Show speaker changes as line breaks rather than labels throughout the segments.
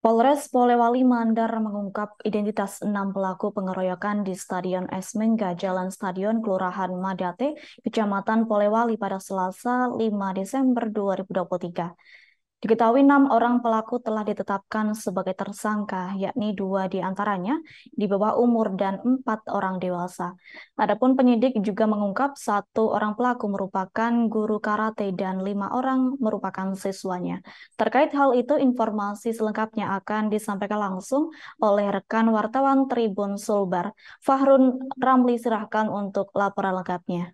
Polres Polewali Mandar mengungkap identitas enam pelaku pengeroyokan di Stadion Esmengga Jalan Stadion, Kelurahan Madate, Kecamatan Polewali pada Selasa 5 Desember 2023. Diketahui enam orang pelaku telah ditetapkan sebagai tersangka, yakni dua di antaranya di bawah umur dan empat orang dewasa. Adapun penyidik juga mengungkap satu orang pelaku merupakan guru karate dan lima orang merupakan siswanya. Terkait hal itu, informasi selengkapnya akan disampaikan langsung oleh rekan wartawan Tribun Sulbar, Fahrun Ramli serahkan untuk laporan lengkapnya.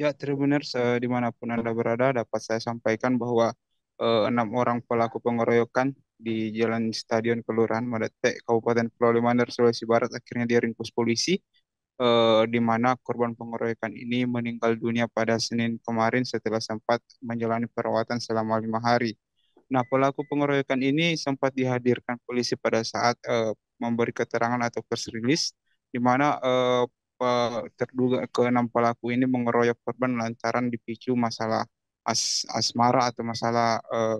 Ya, Tribuners eh, dimanapun Anda berada dapat saya sampaikan bahwa eh, enam orang pelaku pengeroyokan di Jalan Stadion Kelurahan Madate, Kabupaten Pulau Limandar, Sulawesi Barat akhirnya diringkus polisi eh, di mana korban pengeroyokan ini meninggal dunia pada Senin kemarin setelah sempat menjalani perawatan selama lima hari. Nah, pelaku pengeroyokan ini sempat dihadirkan polisi pada saat eh, memberi keterangan atau press release di mana eh, Eh, terduga ke enam pelaku ini mengeroyok korban lantaran dipicu masalah as asmara atau masalah uh,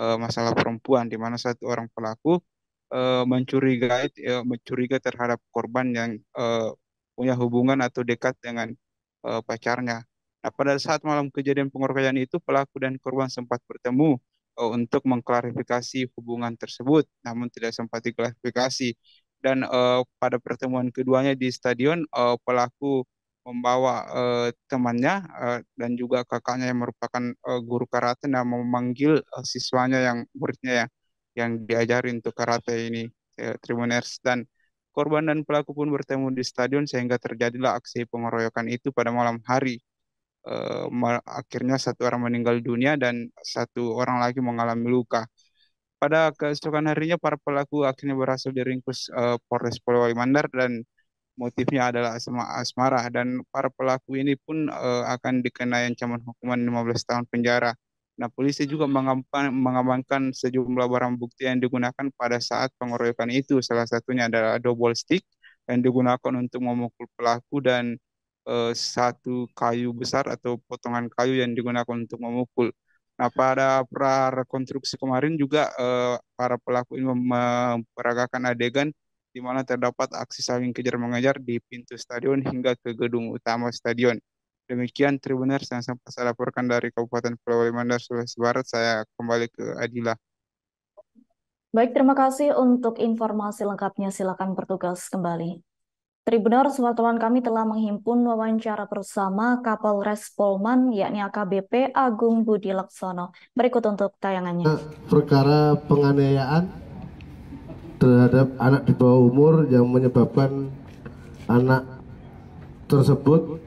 uh, masalah perempuan di mana satu orang pelaku uh, mencurigai uh, mencuriga terhadap korban yang uh, punya hubungan atau dekat dengan uh, pacarnya. Nah, pada saat malam kejadian pengeroyokan itu pelaku dan korban sempat bertemu untuk mengklarifikasi hubungan tersebut, namun tidak sempat diklarifikasi dan uh, pada pertemuan keduanya di stadion uh, pelaku membawa uh, temannya uh, dan juga kakaknya yang merupakan uh, guru karate dan memanggil uh, siswanya yang muridnya yang yang diajari untuk karate ini uh, Tribuners dan korban dan pelaku pun bertemu di stadion sehingga terjadilah aksi pengeroyokan itu pada malam hari uh, akhirnya satu orang meninggal dunia dan satu orang lagi mengalami luka pada keesokan harinya, para pelaku akhirnya berhasil diringkus uh, Polres Polewali Mandar dan motifnya adalah asma asmara dan para pelaku ini pun uh, akan dikenai ancaman hukuman 15 tahun penjara. Nah, polisi juga mengamankan, sejumlah barang bukti yang digunakan pada saat pengeroyokan itu. Salah satunya adalah double stick yang digunakan untuk memukul pelaku dan uh, satu kayu besar atau potongan kayu yang digunakan untuk memukul. Nah, pada pra rekonstruksi kemarin juga eh, para pelaku ini memperagakan adegan di mana terdapat aksi saling kejar mengejar di pintu stadion hingga ke gedung utama stadion. Demikian Tribuners yang sempat saya laporkan dari Kabupaten Pulau Limandar, Sulawesi Barat. Saya kembali ke Adila.
Baik, terima kasih untuk informasi lengkapnya. Silakan bertugas kembali. Tribuners, wartawan kami telah menghimpun wawancara bersama Kapolres Polman, yakni AKBP Agung Budi Laksono. Berikut untuk tayangannya. Eh,
perkara penganiayaan terhadap anak di bawah umur yang menyebabkan anak tersebut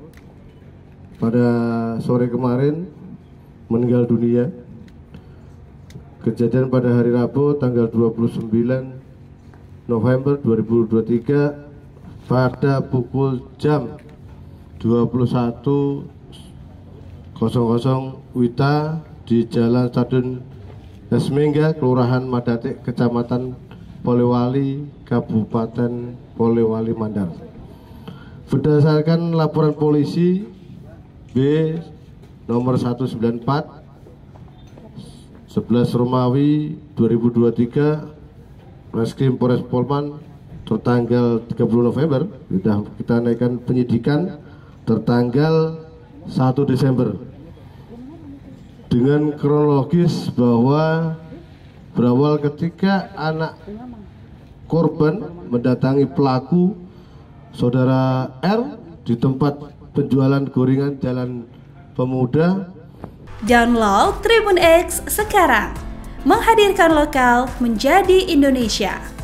pada sore kemarin meninggal dunia. Kejadian pada hari Rabu tanggal 29 November 2023 pada pukul jam 21.00 WITA di Jalan Stadion Esmingga, Kelurahan Madatik, Kecamatan Polewali, Kabupaten Polewali Mandar. Berdasarkan laporan polisi B nomor 194 11 Romawi 2023 Reskrim Polres Polman tertanggal 30 November sudah kita naikkan penyidikan tertanggal 1 Desember dengan kronologis bahwa berawal ketika anak korban mendatangi pelaku saudara R di tempat penjualan gorengan Jalan Pemuda.
Download Tribun X sekarang, menghadirkan lokal menjadi Indonesia.